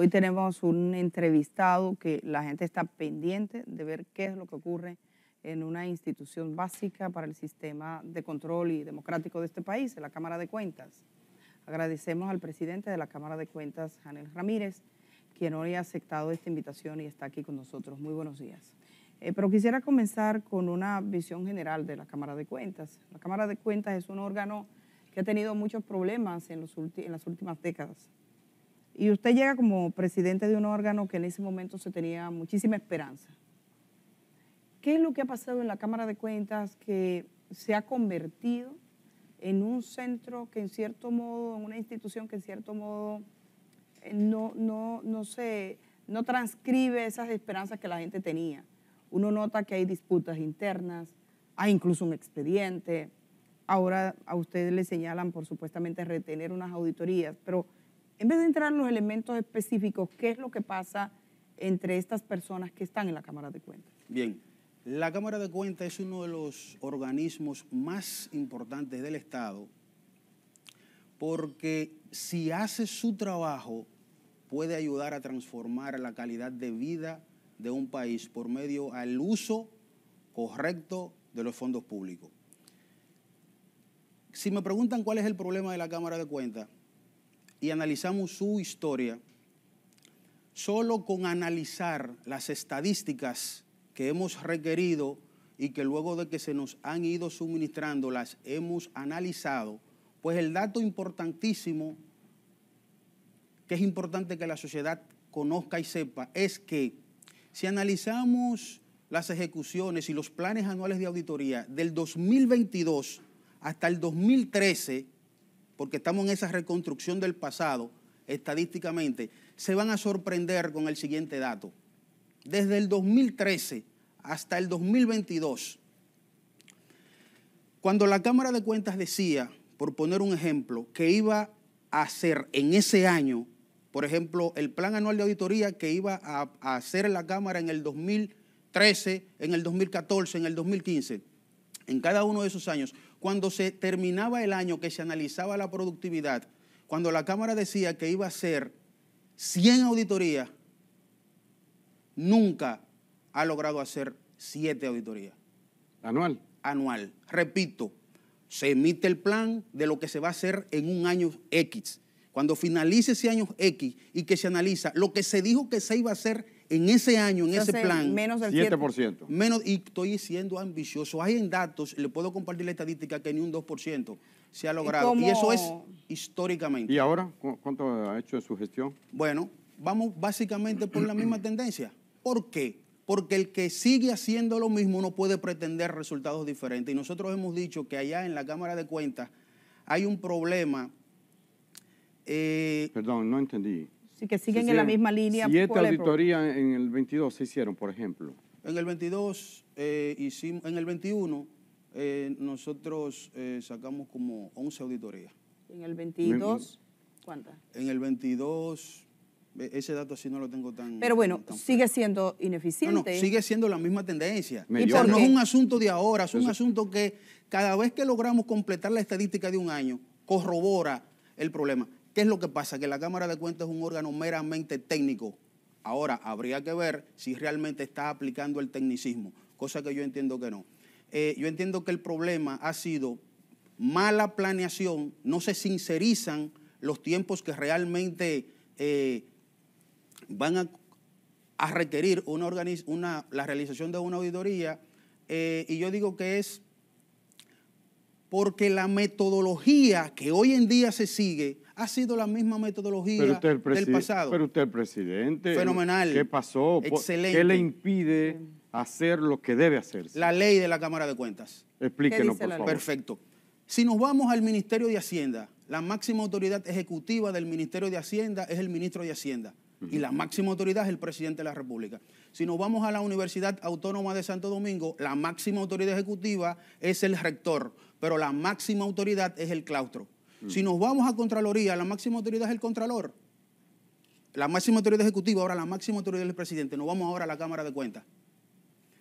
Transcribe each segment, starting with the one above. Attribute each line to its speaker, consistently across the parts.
Speaker 1: Hoy tenemos un entrevistado que la gente está pendiente de ver qué es lo que ocurre en una institución básica para el sistema de control y democrático de este país, la Cámara de Cuentas. Agradecemos al presidente de la Cámara de Cuentas, Janel Ramírez, quien hoy ha aceptado esta invitación y está aquí con nosotros. Muy buenos días. Eh, pero quisiera comenzar con una visión general de la Cámara de Cuentas. La Cámara de Cuentas es un órgano que ha tenido muchos problemas en las últimas décadas. Y usted llega como presidente de un órgano que en ese momento se tenía muchísima esperanza. ¿Qué es lo que ha pasado en la Cámara de Cuentas que se ha convertido en un centro que en cierto modo, en una institución que en cierto modo eh, no, no, no, se, no transcribe esas esperanzas que la gente tenía? Uno nota que hay disputas internas, hay incluso un expediente. Ahora a ustedes le señalan por supuestamente retener unas auditorías, pero en vez de entrar en los elementos específicos, ¿qué es lo que pasa entre estas personas que están en la Cámara de Cuentas?
Speaker 2: Bien, la Cámara de Cuentas es uno de los organismos más importantes del Estado porque si hace su trabajo puede ayudar a transformar la calidad de vida de un país por medio al uso correcto de los fondos públicos. Si me preguntan cuál es el problema de la Cámara de Cuentas, y analizamos su historia, solo con analizar las estadísticas que hemos requerido y que luego de que se nos han ido suministrando las hemos analizado, pues el dato importantísimo, que es importante que la sociedad conozca y sepa, es que si analizamos las ejecuciones y los planes anuales de auditoría del 2022 hasta el 2013, porque estamos en esa reconstrucción del pasado estadísticamente, se van a sorprender con el siguiente dato. Desde el 2013 hasta el 2022, cuando la Cámara de Cuentas decía, por poner un ejemplo, que iba a hacer en ese año, por ejemplo, el plan anual de auditoría que iba a, hacer la Cámara en el 2013, en el 2014, en el 2015, en cada uno de esos años, cuando se terminaba el año, que se analizaba la productividad, cuando la Cámara decía que iba a ser 100 auditorías, nunca ha logrado hacer 7 auditorías. ¿Anual? Anual. Repito, se emite el plan de lo que se va a hacer en un año X. Cuando finalice ese año X y que se analiza lo que se dijo que se iba a hacer en ese año, en ese plan. Menos del 7%. Menos, y estoy siendo ambicioso. Hay en datos, le puedo compartir la estadística que ni un 2% se ha logrado. Y eso es
Speaker 3: históricamente. ¿Y ahora cuánto ha hecho de su gestión? Bueno,
Speaker 2: vamos básicamente por la misma tendencia. ¿Por qué? Porque el que sigue haciendo lo mismo no puede pretender resultados diferentes. Y nosotros hemos dicho que allá en la Cámara de Cuentas
Speaker 3: hay un problema. Eh, Perdón, no entendí.
Speaker 1: Así que siguen en la misma línea. ¿Siete auditorías
Speaker 3: en el 22 se hicieron, por ejemplo? En el 22
Speaker 2: eh, hicimos, en el 21 eh, nosotros eh, sacamos como 11 auditorías.
Speaker 1: ¿En el 22 cuántas?
Speaker 2: En el 22 ese dato así no lo tengo tan... Pero bueno,
Speaker 1: sigue siendo ineficiente. No, sigue
Speaker 2: siendo la misma
Speaker 1: tendencia.
Speaker 2: Pero no es un asunto de ahora, es un asunto que cada vez que logramos completar la estadística de un año, corrobora el problema. ¿Qué es lo que pasa? Que la Cámara de Cuentas es un órgano meramente técnico. Ahora, habría que ver si realmente está aplicando el tecnicismo, cosa que yo entiendo que no. Eh, yo entiendo que el problema ha sido mala planeación, no se sincerizan los tiempos que realmente eh, van a, requerir una, la realización de una auditoría. Eh, y yo digo que es porque la metodología que hoy en día se sigue ha sido la misma metodología del pasado. Pero
Speaker 3: usted, presidente. Fenomenal. ¿Qué pasó? Excelente. ¿Qué le impide hacer lo que debe hacerse?
Speaker 2: La ley de la Cámara de Cuentas.
Speaker 3: Explíquenos, por favor. Perfecto.
Speaker 2: Si nos vamos al Ministerio de Hacienda, la máxima autoridad ejecutiva del Ministerio de Hacienda es el ministro de Hacienda y la máxima autoridad es el presidente de la República. Si nos vamos a la Universidad Autónoma de Santo Domingo, la máxima autoridad ejecutiva es el rector, pero la máxima autoridad es el claustro. Mm. Si nos vamos a Contraloría, la máxima autoridad es el Contralor. La máxima autoridad ejecutiva, ahora la máxima autoridad es el presidente. Nos vamos ahora a la Cámara de Cuentas.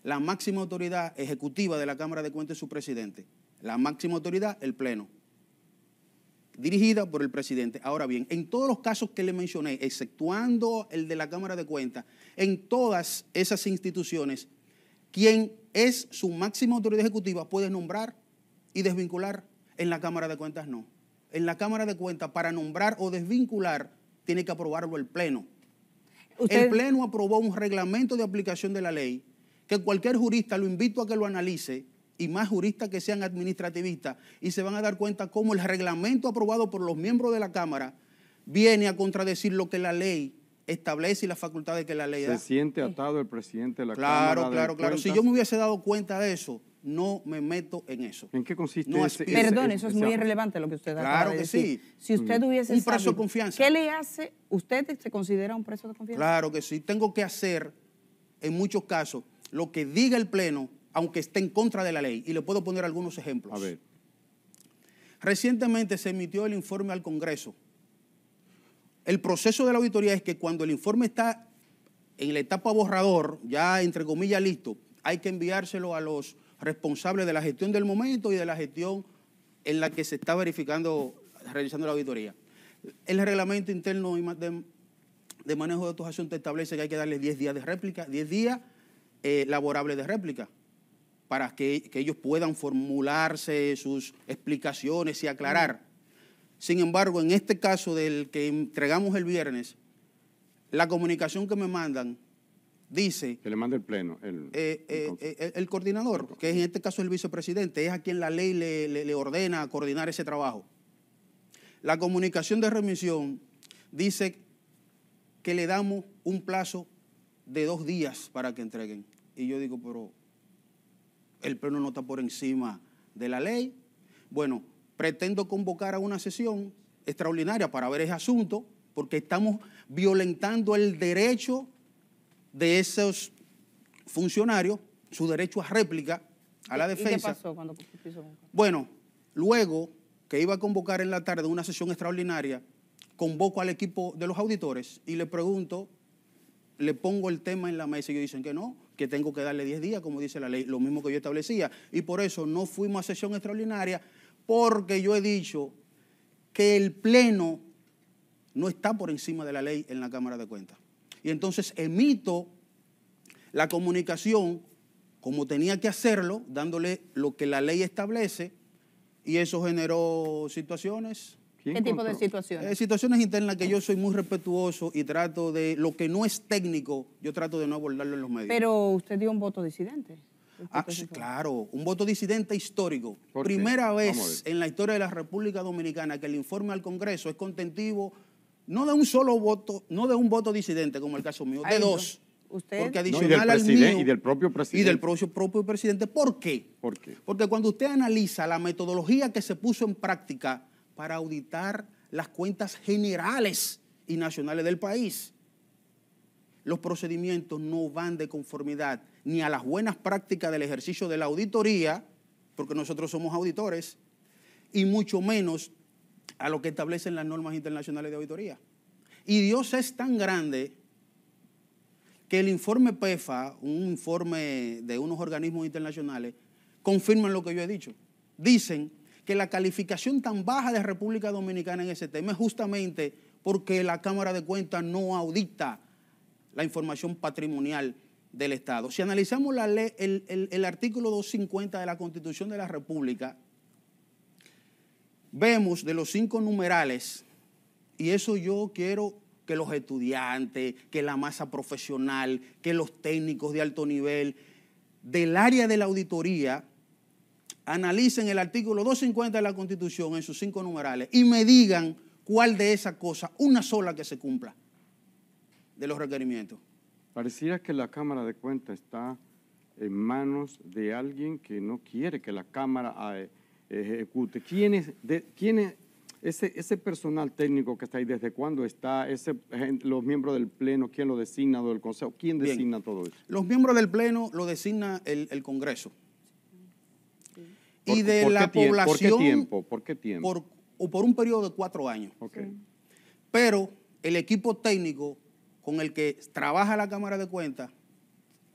Speaker 2: La máxima autoridad ejecutiva de la Cámara de Cuentas es su presidente. La máxima autoridad, el Pleno. Dirigida por el presidente. Ahora bien, en todos los casos que le mencioné, exceptuando el de la Cámara de Cuentas, en todas esas instituciones, quien es su máxima autoridad ejecutiva puede nombrar y desvincular. En la Cámara de Cuentas no en la Cámara de Cuentas para nombrar o desvincular, tiene que aprobarlo el Pleno. El Pleno aprobó un reglamento de aplicación de la ley que cualquier jurista lo invito a que lo analice y más juristas que sean administrativistas y se van a dar cuenta cómo el reglamento aprobado por los miembros de la Cámara viene a contradecir lo que la ley establece y las facultades que la ley da. Se
Speaker 3: siente atado el presidente de la Cámara. Claro, claro, claro. Si yo
Speaker 2: me hubiese dado cuenta de eso, no me meto en eso. ¿En qué consiste Perdón, eso es muy irrelevante lo que usted ha claro Claro que sí. Si usted mm. hubiese Un preso de confianza.
Speaker 1: ¿Qué le hace? ¿Usted se considera un preso de confianza? Claro
Speaker 2: que sí. Tengo que hacer, en muchos casos, lo que diga el Pleno, aunque esté en contra de la ley. Y le puedo poner algunos ejemplos. A ver. Recientemente se emitió el informe al Congreso. El proceso de la auditoría es que cuando el informe está en la etapa borrador, ya entre comillas listo, hay que enviárselo a los responsable de la gestión del momento y de la gestión en la que se está verificando, realizando la auditoría. El reglamento interno de, de manejo de estos asuntos establece que hay que darle 10 días de réplica, 10 días eh, laborables de réplica, para que, ellos puedan formularse sus explicaciones y aclarar. Sin embargo, en este caso del que entregamos el viernes, la comunicación que me mandan dice... Que le manda el pleno. El, eh, eh, eh, coordinador, que en este caso es el vicepresidente, es a quien la ley le, le ordena coordinar ese trabajo. La comunicación de remisión dice que le damos un plazo de dos días para que entreguen. Y yo digo, pero el pleno no está por encima de la ley. Bueno, pretendo convocar a una sesión extraordinaria para ver ese asunto, porque estamos violentando el derecho de esos funcionarios su derecho a réplica a la defensa. qué pasó cuando Bueno, luego que iba a convocar en la tarde una sesión extraordinaria, convoco al equipo de los auditores y le pregunto, le pongo el tema en la mesa y ellos dicen que no, que tengo que darle 10 días, como dice la ley, lo mismo que yo establecía. Y por eso no fuimos a sesión extraordinaria, porque yo he dicho que el Pleno no está por encima de la ley en la Cámara de Cuentas y entonces emito la comunicación como tenía que hacerlo, dándole lo que la ley establece, y eso generó situaciones. ¿Qué tipo de situaciones? Eh, situaciones internas que yo soy muy respetuoso y trato de, lo que no es técnico, yo trato de no abordarlo en los medios. Pero
Speaker 1: usted dio un voto disidente.
Speaker 2: Ah, claro, un voto disidente histórico. Primera vez en la historia de la República Dominicana que el informe al Congreso es contentivo no de un solo voto, no de un voto disidente como el caso mío, de dos. Porque adicional al mío, y del propio presidente. Y del propio, presidente. ¿Por qué? Porque cuando usted analiza la metodología que se puso en práctica para auditar las cuentas generales y nacionales del país, los procedimientos no van de conformidad ni a las buenas prácticas del ejercicio de la auditoría, porque nosotros somos auditores, y mucho menos a lo que establecen las normas internacionales de auditoría. Y Dios es tan grande que el informe PEFA, un informe de unos organismos internacionales, confirman lo que yo he dicho. Dicen que la calificación tan baja de República Dominicana en ese tema es justamente porque la Cámara de Cuentas no audita la información patrimonial del Estado. Si analizamos la ley, el, el artículo 250 de la Constitución de la República, vemos de los cinco numerales, y eso yo quiero que los estudiantes, que la masa profesional, que los técnicos de alto nivel del área de la auditoría analicen el artículo 250 de la Constitución en sus cinco numerales y me digan cuál de esas cosas, una sola que se cumpla
Speaker 3: de los requerimientos. Pareciera que la Cámara de Cuentas está en manos de alguien que no quiere que la Cámara eh, ejecute. ¿Quién es, de, quién ese, ese, personal técnico que está ahí? ¿Desde cuándo está? Ese, ¿Los miembros del Pleno? ¿Quién lo designa? el Consejo? ¿Quién designa todo eso?
Speaker 2: Los miembros del Pleno lo designa
Speaker 3: el, Congreso.
Speaker 2: Y de la población. ¿Por qué tiempo?
Speaker 3: ¿Por qué tiempo?
Speaker 2: o por un periodo de cuatro años. Pero el equipo técnico con el que trabaja la Cámara de Cuentas,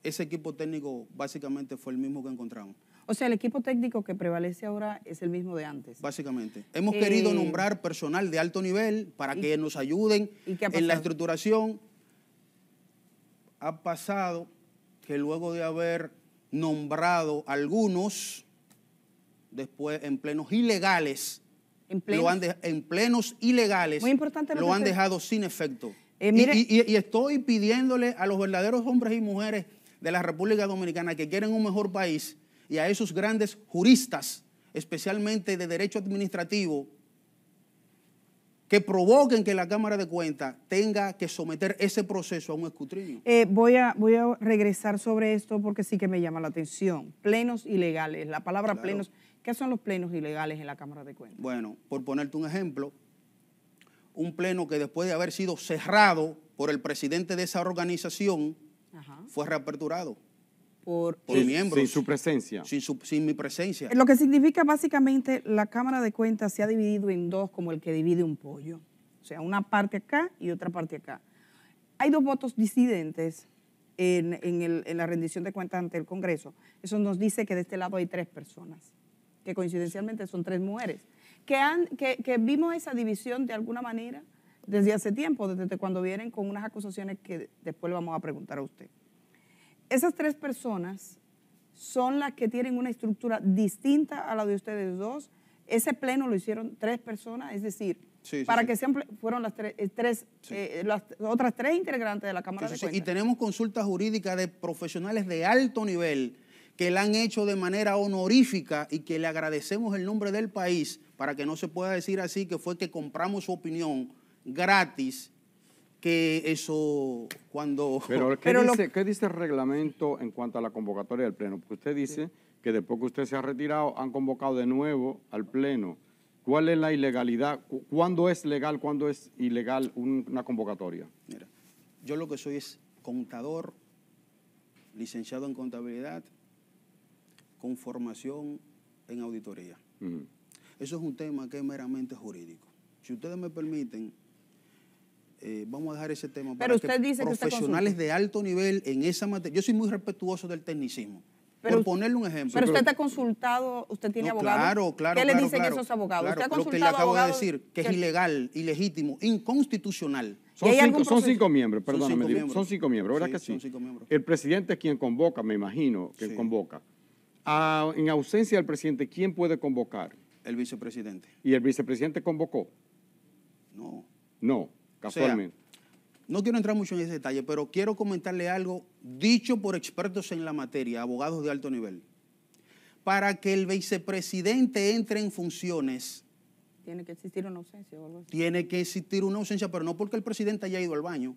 Speaker 2: ese equipo técnico básicamente fue el mismo que encontramos.
Speaker 1: O sea, el equipo técnico que prevalece ahora es el mismo de antes.
Speaker 2: Básicamente. Hemos eh, querido nombrar personal de alto nivel para que nos ayuden en la estructuración. Ha pasado que luego de haber nombrado algunos, después en plenos ilegales, ¿En plenos? Lo han ilegales, lo, han dejado sin efecto. Eh, y estoy pidiéndole a los verdaderos hombres y mujeres de la República Dominicana que quieren un mejor país, y a esos grandes juristas, especialmente de derecho administrativo, que provoquen que la Cámara de Cuentas tenga que someter ese
Speaker 1: proceso a un escrutinio. Eh, voy, a, voy a regresar sobre esto porque sí que me llama la atención. Plenos ilegales, la palabra plenos. ¿Qué son los plenos ilegales en la Cámara de Cuentas? Bueno, por
Speaker 2: ponerte un ejemplo, un pleno que después de haber sido cerrado por el presidente de esa organización, fue reaperturado por, sin, Sin su presencia. Sin, mi presencia. Lo que
Speaker 1: significa básicamente la Cámara de Cuentas se ha dividido en dos como el que divide un pollo. O sea, una parte acá y otra parte acá. Hay dos votos disidentes en, la rendición de cuentas ante el Congreso. Eso nos dice que de este lado hay tres personas, que coincidencialmente son tres mujeres, que vimos esa división de alguna manera desde hace tiempo, desde cuando vienen con unas acusaciones que después le vamos a preguntar a usted. Esas tres personas son las que tienen una estructura distinta a la de ustedes dos. Ese pleno lo hicieron tres personas, es decir, para que siempre fueron las eh, tres, eh, las otras tres integrantes de la Cámara de Cuentas.
Speaker 2: Y tenemos consulta jurídica de profesionales de alto nivel que la han hecho de manera honorífica y que le agradecemos el nombre del país para que no se pueda decir así que fue que compramos su opinión
Speaker 3: gratis que eso cuando... Pero, ¿qué, dice, el reglamento en cuanto a la convocatoria del Pleno? Porque usted dice que después que usted se ha retirado, han convocado de nuevo al Pleno. ¿Cuál es la ilegalidad? ¿Cuándo es legal, cuándo es ilegal una convocatoria? Mira,
Speaker 2: yo lo que soy es contador, licenciado en contabilidad, con formación en auditoría. Eso es un tema que es meramente jurídico. Si ustedes me permiten, eh, vamos a dejar ese tema para profesionales de alto nivel en esa materia. Yo soy muy respetuoso del tecnicismo. Pero, ponerle un ejemplo. Pero usted está
Speaker 1: consultado, usted tiene no, Claro, claro. ¿Qué le dicen esos abogados? usted ha lo que le acabo de
Speaker 2: decir, que, es ilegal, ilegítimo, inconstitucional. Son, cinco, miembros, perdóname. Son cinco miembros, ¿verdad que sí? Son cinco miembros.
Speaker 3: El presidente es quien convoca, me imagino, que convoca. Ah, en ausencia del presidente, ¿quién puede convocar? El vicepresidente. ¿Y el vicepresidente convocó? No. No. O no
Speaker 2: quiero entrar mucho en ese detalle, pero quiero comentarle algo dicho por expertos en la materia, abogados de alto nivel. Para que el vicepresidente entre en funciones.
Speaker 1: Tiene que existir una ausencia.
Speaker 2: Tiene que existir una ausencia, pero no porque el presidente haya ido al baño.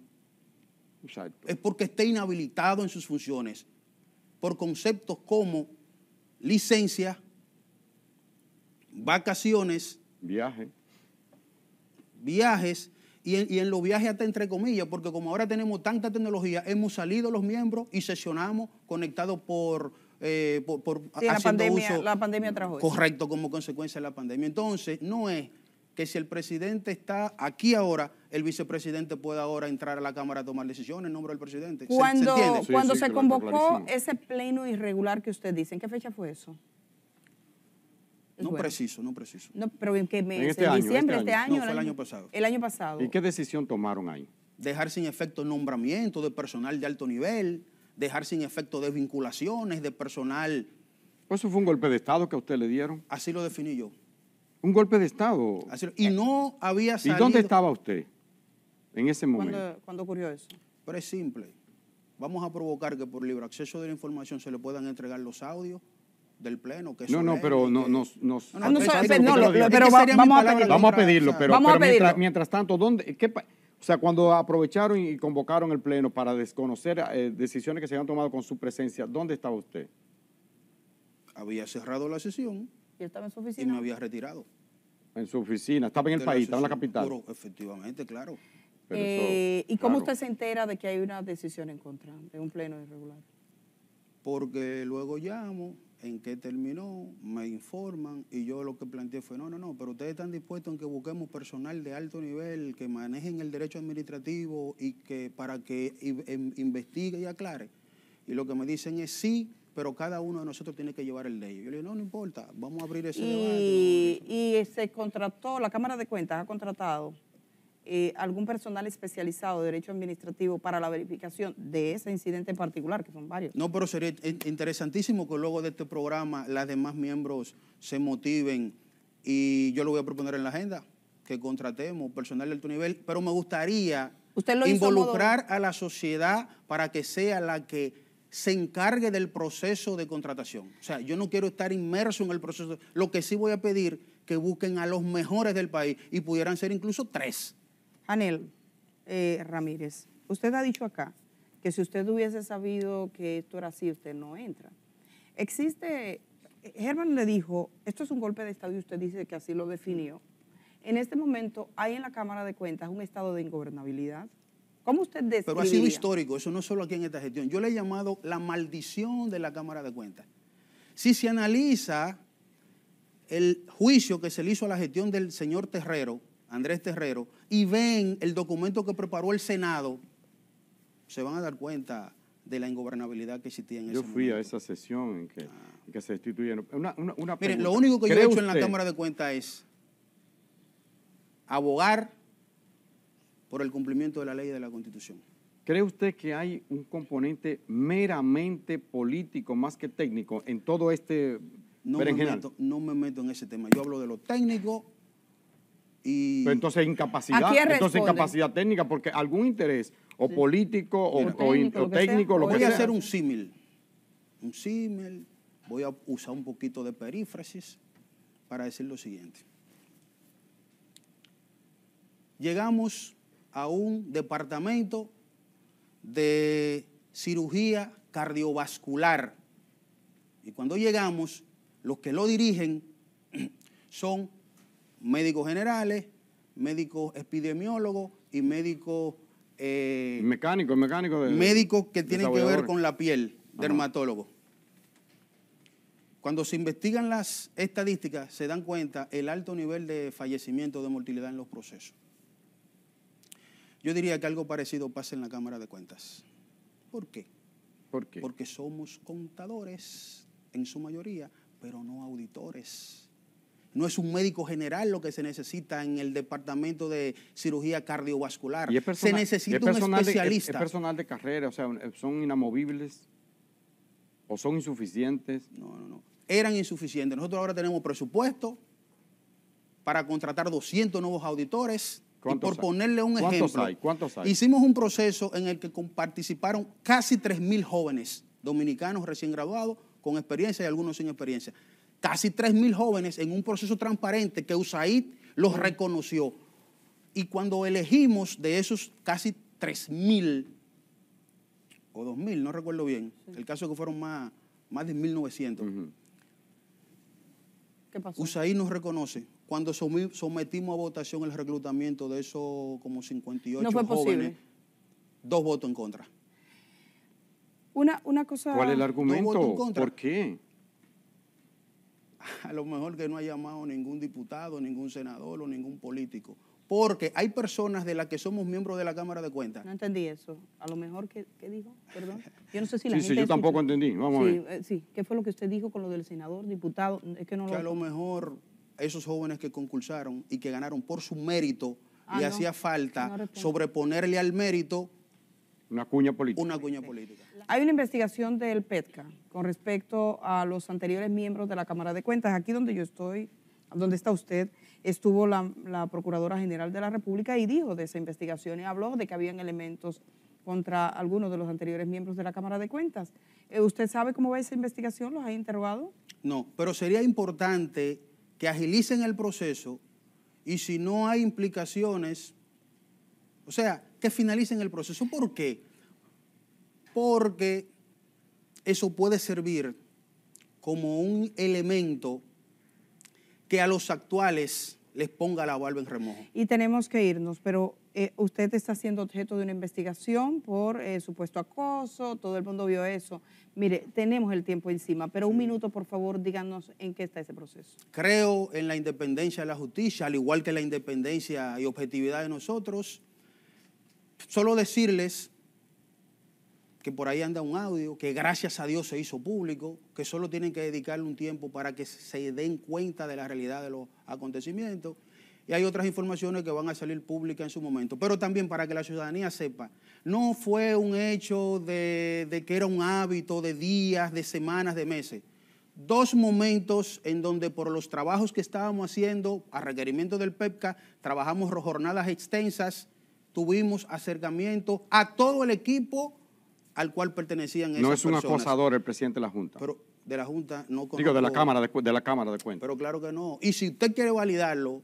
Speaker 2: Exacto. Es porque esté inhabilitado en sus funciones por conceptos como licencia, vacaciones, Viaje. viajes, y en, los viajes hasta entre comillas, porque como ahora tenemos tanta tecnología, hemos salido los miembros y sesionamos conectados por, eh, la pandemia, uso la pandemia trajo correcto como consecuencia de la pandemia. Entonces, no es que si el presidente está aquí ahora, el vicepresidente pueda ahora entrar a la Cámara a tomar decisiones en nombre del presidente. Cuando se, cuando se convocó
Speaker 1: ese pleno irregular que usted dice, ¿en qué fecha fue eso? No
Speaker 3: preciso, no preciso. No,
Speaker 1: pero que en este año, diciembre, este Este año no, fue el año, pasado. El año pasado. ¿Y qué
Speaker 3: decisión tomaron ahí? Dejar sin efecto
Speaker 2: nombramiento de personal de alto nivel, dejar sin efecto desvinculaciones de personal.
Speaker 3: ¿Eso fue un golpe de Estado que a usted le dieron? Así lo definí yo. ¿Un golpe de Estado? y no había salido. ¿Y dónde estaba usted en ese momento? Cuando ¿cuándo ocurrió eso?
Speaker 2: Pero es simple. Vamos a provocar que por libre acceso de la información se le puedan entregar los audios
Speaker 3: del pleno que No, no, pero no no, pero vamos a pedirlo. pero, Mientras, tanto, ¿dónde o sea, cuando aprovecharon y convocaron el pleno para desconocer eh, decisiones que se habían tomado con su presencia, ¿dónde estaba usted? Había cerrado la sesión.
Speaker 1: Y estaba en su oficina. Y me había
Speaker 3: retirado. En su
Speaker 2: oficina, estaba en el país, estaba en la capital. efectivamente, claro.
Speaker 1: Eh, ¿Y cómo usted se entera de que hay una decisión en contra de un pleno irregular?
Speaker 2: Porque luego llamo en qué terminó, me informan y yo lo que planteé fue, no, no, no, pero ustedes están dispuestos en que busquemos personal de alto nivel, que manejen el derecho administrativo y que para que investigue y aclare. Y lo que me dicen es sí, pero cada uno de nosotros
Speaker 1: tiene que llevar el ley. Yo le digo, no, no importa, vamos a abrir ese debate. Y se contrató, la Cámara de Cuentas ha contratado eh, algún personal especializado de derecho administrativo para la verificación de ese incidente en particular, que son varios.
Speaker 2: No, pero sería interesantísimo que luego de este programa las demás miembros se motiven y yo lo voy a proponer en la agenda, que contratemos personal de alto nivel, pero me gustaría
Speaker 1: involucrar
Speaker 2: a la sociedad para que sea la que se encargue del proceso de contratación. O sea, yo no quiero estar inmerso en el proceso. Lo que sí voy a pedir que busquen a los mejores del
Speaker 1: país y pudieran ser incluso tres Anel eh, Ramírez, usted ha dicho acá que si usted hubiese sabido que esto era así, usted no entra. Existe, Germán le dijo, esto es un golpe de Estado y usted dice que así lo definió. En este momento hay en la Cámara de Cuentas un estado de ingobernabilidad. ¿Cómo usted describe? Pero ha sido histórico,
Speaker 2: eso no es solo aquí en esta gestión. Yo le he llamado la maldición de la Cámara de Cuentas. Si se analiza el juicio que se le hizo a la gestión del señor Terrero, Andrés Terrero, y ven el documento que preparó el Senado, se van a dar cuenta de la ingobernabilidad que existía en
Speaker 3: ese momento. Yo fui a esa sesión en que,
Speaker 2: ah. se destituyeron. Una, lo único que yo he hecho en la Cámara de Cuentas es
Speaker 3: abogar por el cumplimiento de la ley y de la Constitución. ¿Cree usted que hay un componente meramente político más que técnico en todo este no me meto,
Speaker 2: no me meto en ese tema. Yo hablo de lo técnico
Speaker 3: entonces incapacidad, entonces incapacidad técnica, porque algún interés, o político, o, técnico, lo, que sea. Voy a hacer un símil, un símil,
Speaker 2: voy a usar un poquito de perífrasis para decir lo siguiente. Llegamos a un departamento de cirugía cardiovascular. Y cuando llegamos, los que lo dirigen son médicos generales, médicos epidemiólogos y médicos... Eh, mecánicos,
Speaker 3: mecánicos de... Médicos
Speaker 2: que tienen que ver con
Speaker 3: la piel, dermatólogos.
Speaker 2: Cuando se investigan las estadísticas, se dan cuenta el alto nivel de fallecimiento de mortalidad en los procesos. Yo diría que algo parecido pasa en la Cámara de Cuentas. ¿Por qué? ¿Por qué? Porque somos contadores en su mayoría, pero no auditores no es un médico general lo que se necesita en el departamento de cirugía cardiovascular. se necesita un especialista. es, personal
Speaker 3: de carrera, son inamovibles o son insuficientes. No, no, no. Eran insuficientes. Nosotros ahora tenemos presupuesto para contratar
Speaker 2: 200 nuevos auditores. Y por ponerle un ¿Cuántos ejemplo, hay? ¿Cuántos hay? hicimos un proceso en el que participaron casi 3.000 jóvenes dominicanos recién graduados con experiencia y algunos sin experiencia casi 3.000 jóvenes en un proceso transparente que USAID los reconoció. Y cuando elegimos de esos casi 3.000 o 2.000, no recuerdo bien, el caso que fueron más, más de 1.900. ¿Qué USAID nos reconoce cuando sometimos a votación el reclutamiento de esos como 58 jóvenes, dos votos en contra.
Speaker 1: Una, una cosa... ¿Cuál es el argumento? ¿Por
Speaker 2: qué? a lo mejor que no ha llamado ningún diputado, ningún senador o ningún político. Porque hay personas de las que somos miembros de la Cámara de Cuentas. No entendí
Speaker 1: eso. A lo mejor, ¿qué, dijo? Perdón. Yo no sé si la sí, Sí, yo tampoco entendí. Vamos a ver. Eh, sí, ¿qué fue lo que usted dijo con lo del senador, diputado? Es que no que a lo mejor esos jóvenes que concursaron y que
Speaker 2: ganaron por su mérito, y ah, hacía falta sobreponerle al mérito
Speaker 3: una cuña política. Una cuña política.
Speaker 1: Hay una investigación del PETCA con respecto a los anteriores miembros de la Cámara de Cuentas. Aquí donde yo estoy, donde está usted, estuvo la, la Procuradora General de la República y dijo de esa investigación y habló de que habían elementos contra algunos de los anteriores miembros de la Cámara de Cuentas. Eh, ¿Usted sabe cómo va esa investigación? ¿Los ha interrogado?
Speaker 2: No, pero sería importante que agilicen el proceso y si no hay implicaciones o sea, que finalicen el proceso. ¿Por qué? Porque eso puede servir como un elemento que a los actuales les ponga la valva en remojo.
Speaker 1: Y tenemos que irnos, pero eh, usted está siendo objeto de una investigación por eh, supuesto acoso, todo el mundo vio eso. Mire, tenemos el tiempo encima, pero un minuto, por favor, díganos en qué está ese proceso.
Speaker 2: Creo en la independencia de la justicia, al igual que la independencia y objetividad de nosotros solo decirles que por ahí anda un audio, que gracias a Dios se hizo público, que solo tienen que dedicarle un tiempo para que se den cuenta de la realidad de los acontecimientos. Y hay otras informaciones que van a salir públicas en su momento. Pero también para que la ciudadanía sepa, no fue un hecho de, que era un hábito de días, de semanas, de meses. Dos momentos en donde por los trabajos que estábamos haciendo a requerimiento del PEPCA, trabajamos jornadas extensas tuvimos acercamiento a todo el equipo al cual pertenecían esas No es un acosador
Speaker 3: el presidente de la Junta. Pero de la Junta no Digo, de la Cámara de, la Cámara de Cuentas.
Speaker 2: Pero claro que no. Y si usted quiere validarlo,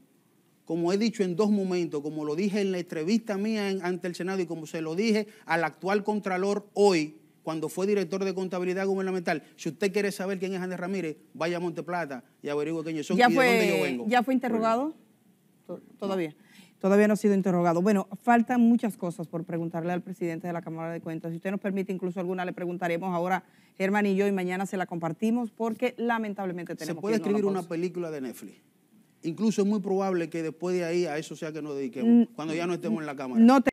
Speaker 2: como he dicho en dos momentos, como lo dije en la entrevista mía ante el Senado y como se lo dije al actual Contralor hoy, cuando fue director de contabilidad gubernamental. Si usted quiere saber quién es Andrés Ramírez, vaya a Monteplata y averigüe que yo ya fue, yo vengo. ¿Ya
Speaker 1: fue interrogado? Todavía todavía no ha sido interrogado. Bueno, faltan muchas cosas por preguntarle al presidente de la Cámara de Cuentas. Si usted nos permite, incluso alguna le preguntaremos ahora, Germán y yo, y mañana se la compartimos porque lamentablemente tenemos que... Se puede escribir una
Speaker 2: película de Netflix. Incluso es muy probable que después de ahí a eso sea que nos dediquemos, mm, cuando ya no estemos en la Cámara.